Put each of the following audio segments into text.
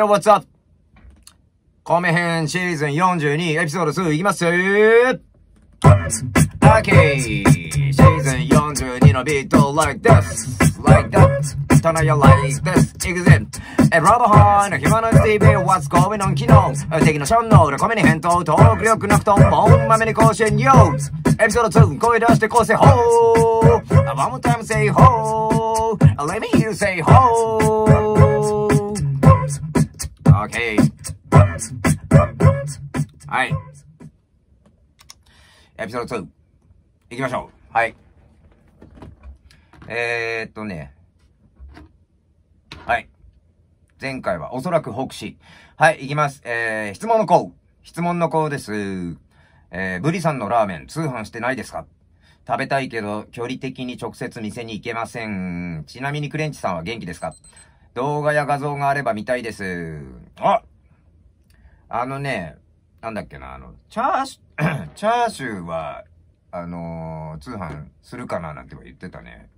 What's Up? コメ編シーズン42エピソード2いきます !Okay! シーズン42のビート like this like that 棚よ like this 行くぜえラブホーの暇の TV What's going on 昨日敵のションの裏コメに返答トーク力なくとボンマメに更新よエピソード2声出して構成ほー One more time say ho Let me hear you say ho OK。はい。エピソード2。行きましょう。はい。えー、っとね。はい。前回はおそらく北市。はい、行きます。えー、質問の項。質問の項です。えー、ブリさんのラーメン通販してないですか食べたいけど、距離的に直接店に行けません。ちなみにクレンチさんは元気ですか動画や画像があれば見たいです。ああのね、なんだっけな、あの、チャーシュ、チャーシューは、あのー、通販するかななんて言ってたね。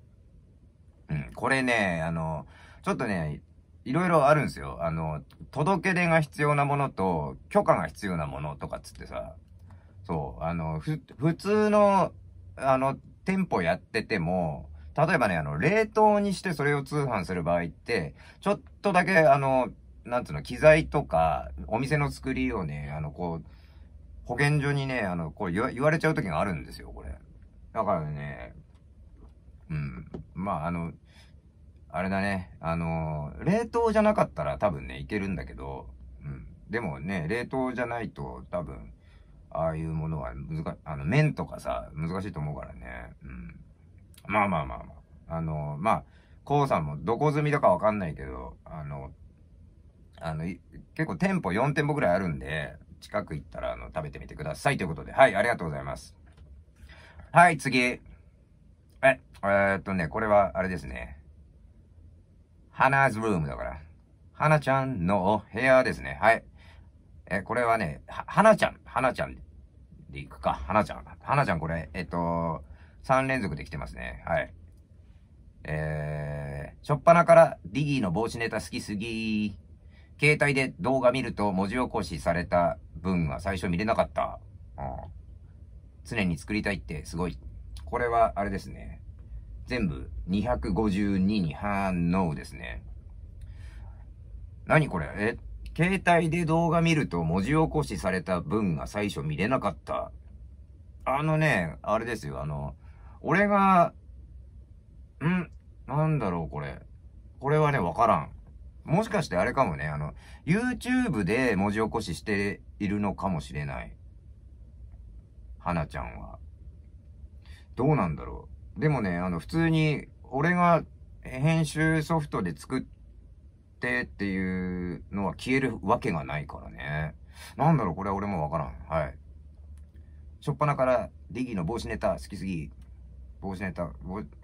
うん、これね、あの、ちょっとね、いろいろあるんですよ。あの、届け出が必要なものと、許可が必要なものとかっつってさ、そう、あの、ふ、普通の、あの、店舗やってても、例えばね、あの、冷凍にしてそれを通販する場合って、ちょっとだけ、あの、なんつうの、機材とか、お店の作りをね、あの、こう、保健所にね、あの、こう言われちゃう時があるんですよ、これ。だからね、うん。まあ、あの、あれだね、あの、冷凍じゃなかったら多分ね、いけるんだけど、うん。でもね、冷凍じゃないと多分、ああいうものは難、あの、麺とかさ、難しいと思うからね、うん。まあまあまあまあ。あの、まあ、コウさんもどこ済みだかわかんないけど、あの、あの、結構店舗4店舗ぐらいあるんで、近く行ったら、あの、食べてみてくださいということで。はい、ありがとうございます。はい、次。え、えー、っとね、これは、あれですね。花ズルームだから。花ちゃんのお部屋ですね。はい。え、これはね、は、花ちゃん、花ちゃんで行くか。花ちゃん。花ちゃんこれ、えっと、3連続できてますね。はい。えー、しょっぱなからディギーの帽子ネタ好きすぎ携帯で動画見ると文字起こしされた文は最初見れなかった。うん、常に作りたいってすごい。これはあれですね。全部252に反応ですね。何これえ、携帯で動画見ると文字起こしされた文が最初見れなかった。あのね、あれですよ、あの、俺が、んなんだろう、これ。これはね、わからん。もしかしてあれかもね、あの、YouTube で文字起こししているのかもしれない。花ちゃんは。どうなんだろう。でもね、あの、普通に、俺が編集ソフトで作ってっていうのは消えるわけがないからね。なんだろう、これは俺もわからん。はい。しょっぱなから、ディギーの帽子ネタ好きすぎ。帽子ネタ、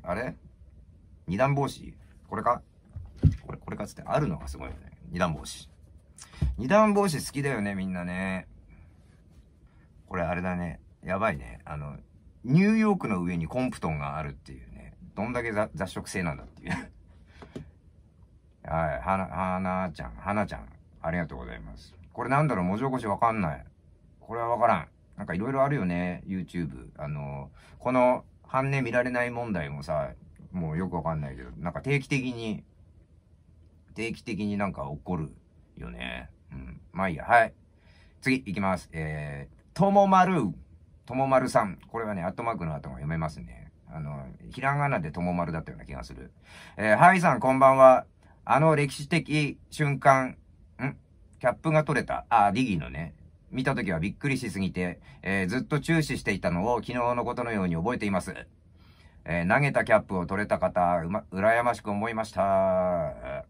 あれ二段帽子これかこれ、これかつってあるのがすごいよね。二段帽子。二段帽子好きだよね、みんなね。これあれだね。やばいね。あの、ニューヨークの上にコンプトンがあるっていうね。どんだけ雑食性なんだっていう。はい。はな、はなちゃん、はなちゃん。ありがとうございます。これなんだろう文字起こしわかんない。これはわからん。なんかいろいろあるよね。YouTube。あの、この半年見られない問題もさ、もうよくわかんないけど、なんか定期的に、定期的になんか起こるよね。うん。まあいいや。はい。次、いきます。えー、ともまる。ともまるさん。これはね、アットマークの後が読めますね。あの、ひらがなでともまるだったような気がする。えー、はいさん、こんばんは。あの歴史的瞬間、んキャップが取れた。あ、リギーのね。見た時はびっくりしすぎて、えー、ずっと注視していたのを昨日のことのように覚えています。えー、投げたキャップを取れた方、うま、羨ましく思いました。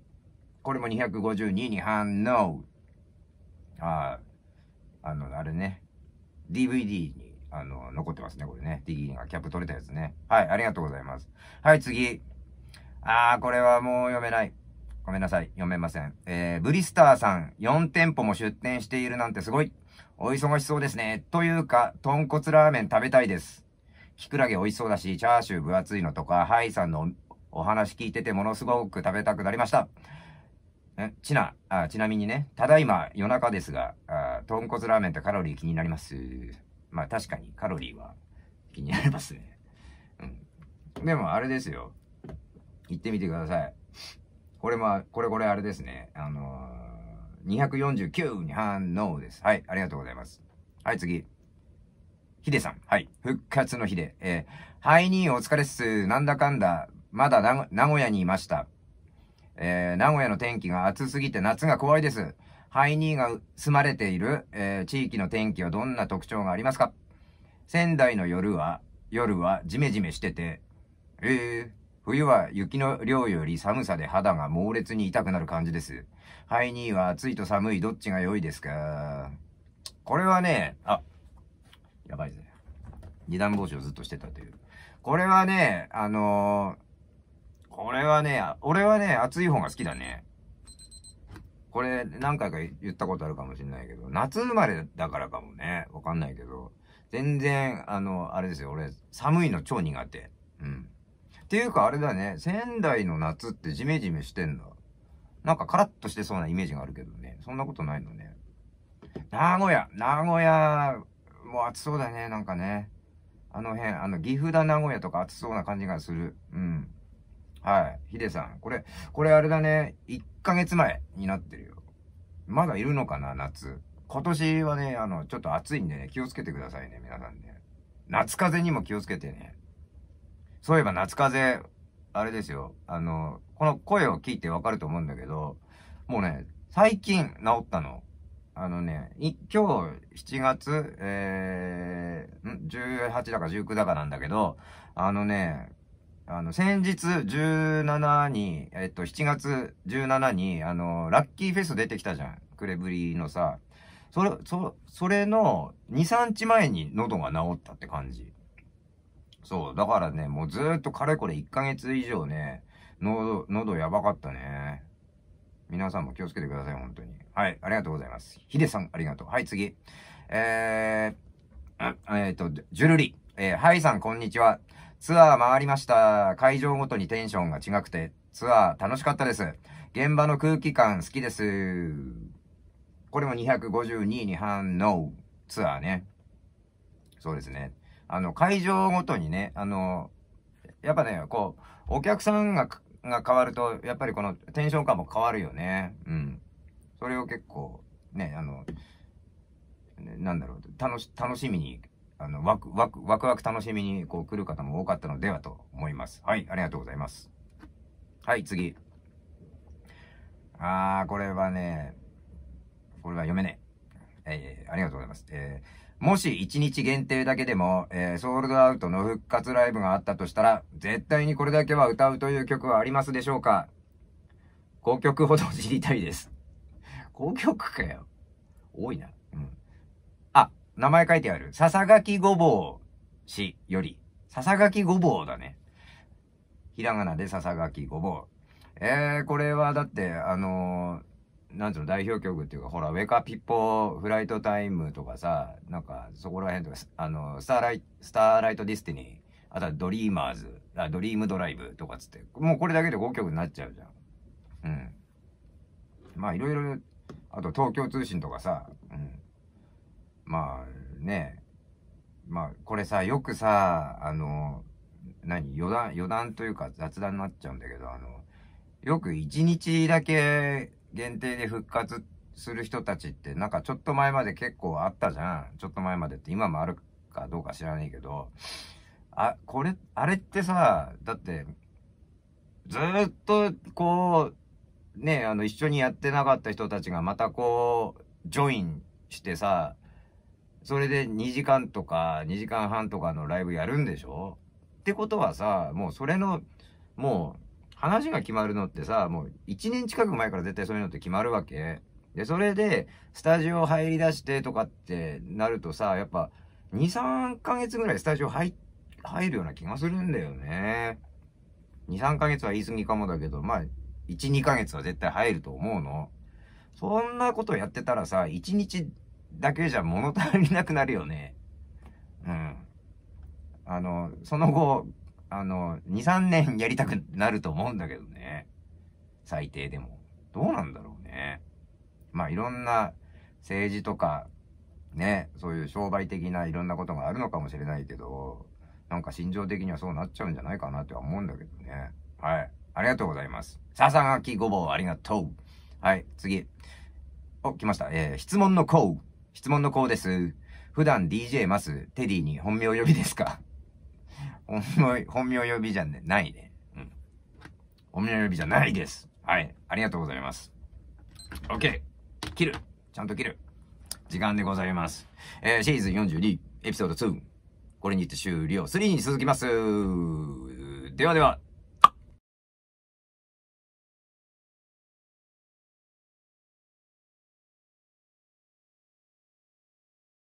これも252に反応。ああ、あの、あれね。DVD に、あの、残ってますね、これね。ディギーがキャップ取れたやつね。はい、ありがとうございます。はい、次。ああ、これはもう読めない。ごめんなさい。読めません。えー、ブリスターさん、4店舗も出店しているなんてすごい。お忙しそうですね。というか、豚骨ラーメン食べたいです。キクラゲ美味しそうだし、チャーシュー分厚いのとか、ハイさんのお話聞いててものすごく食べたくなりました。え、ちな、あ、ちなみにね、ただいま夜中ですが、あ豚骨ラーメンってカロリー気になります。まあ確かにカロリーは気になりますね。うん。でもあれですよ。行ってみてください。これまこれこれあれですね。あのー、249に反応です。はい、ありがとうございます。はい、次。ヒデさん。はい。復活のヒデ。えー、イニーお疲れっす。なんだかんだ、まだ名古屋にいました。えー、名古屋の天気が暑すぎて夏が怖いです。ハイニーが住まれている、えー、地域の天気はどんな特徴がありますか仙台の夜は、夜はジメジメしてて、え冬は雪の量より寒さで肌が猛烈に痛くなる感じです。ハイニーは暑いと寒いどっちが良いですかこれはね、あ、やばいぜ。二段帽子をずっとしてたという。これはね、あのー、これはね、俺はね、暑い方が好きだね。これ何回か言ったことあるかもしれないけど、夏生まれだからかもね。わかんないけど。全然、あの、あれですよ。俺、寒いの超苦手。うん。っていうかあれだね、仙台の夏ってジメジメしてんだ。なんかカラッとしてそうなイメージがあるけどね。そんなことないのね。名古屋、名古屋、もう暑そうだね、なんかね。あの辺、あの、岐阜だ名古屋とか暑そうな感じがする。うん。はい。ヒデさん。これ、これあれだね。1ヶ月前になってるよ。まだいるのかな、夏。今年はね、あの、ちょっと暑いんでね、気をつけてくださいね、皆さんね。夏風邪にも気をつけてね。そういえば夏風あれですよ。あの、この声を聞いてわかると思うんだけど、もうね、最近治ったの。あのね、今日7月、えー、18だか19だかなんだけど、あのね、あの、先日17に、えっと、7月17に、あの、ラッキーフェス出てきたじゃん。クレブリーのさ。それ、そ、それの2、3日前に喉が治ったって感じ。そう。だからね、もうずっとかれこれ1ヶ月以上ね、喉、喉やばかったね。皆さんも気をつけてください、本当に。はい、ありがとうございます。ヒデさん、ありがとう。はい、次。えー、えっ、ー、と、ジュルリ。えー、ハイさん、こんにちは。ツアー回りました。会場ごとにテンションが違くて、ツアー楽しかったです。現場の空気感好きです。これも252に反応。ツアーね。そうですね。あの、会場ごとにね、あの、やっぱね、こう、お客さんが、が変わると、やっぱりこのテンション感も変わるよね。うん。それを結構、ね、あの、なんだろう、楽し、楽しみに、あの、ワク、ワク、ワクワク楽しみに、こう、来る方も多かったのではと思います。はい、ありがとうございます。はい、次。あー、これはね、これは読めねえ。えー、ありがとうございます。えーもし1日限定だけでも、えー、ソールドアウトの復活ライブがあったとしたら、絶対にこれだけは歌うという曲はありますでしょうか ?5 曲ほど知りたいです。5曲かよ。多いな。うん。あ、名前書いてある。笹垣ごぼうしより。笹垣ごぼうだね。ひらがなで笹垣ごぼう。えー、これはだって、あのーなんつうの、代表曲っていうか、ほら、ウェカピッポフライトタイムとかさ、なんか、そこら辺とか、あの、スターライト、スターライトディスティニー、あとはドリーマーズ、あドリームドライブとかつって、もうこれだけで5曲になっちゃうじゃん。うん。まあ、いろいろ、あと東京通信とかさ、うん。まあ、ね、まあ、これさ、よくさ、あの、何余談、余談というか雑談になっちゃうんだけど、あの、よく1日だけ限定で復活する人たちってなんかちょっと前まで結構あったじゃんちょっと前までって今もあるかどうか知らないけどあこれあれってさだってずっとこうねあの一緒にやってなかった人たちがまたこうジョインしてさそれで2時間とか2時間半とかのライブやるんでしょってことはさもうそれのもう話が決まるのってさ、もう1年近く前から絶対そういうのって決まるわけ。で、それで、スタジオ入り出してとかってなるとさ、やっぱ、2、3ヶ月ぐらいスタジオ入、入るような気がするんだよね。2、3ヶ月は言い過ぎかもだけど、まあ、1、2ヶ月は絶対入ると思うの。そんなことやってたらさ、1日だけじゃ物足りなくなるよね。うん。あの、その後、あの、2、3年やりたくなると思うんだけどね。最低でも。どうなんだろうね。まあいろんな政治とか、ね、そういう商売的ないろんなことがあるのかもしれないけど、なんか心情的にはそうなっちゃうんじゃないかなっては思うんだけどね。はい。ありがとうございます。ささがきごぼうありがとう。はい、次。お、来ました。えー、質問のこう。質問のこうです。普段 DJ ます。テディに本名呼びですか本名呼びじゃね、ないね。うん。本名呼びじゃないです。はい。ありがとうございます。OK! 切るちゃんと切る時間でございます。えー、シーズン42、エピソード2。これにて終了。3に続きます。ではでは。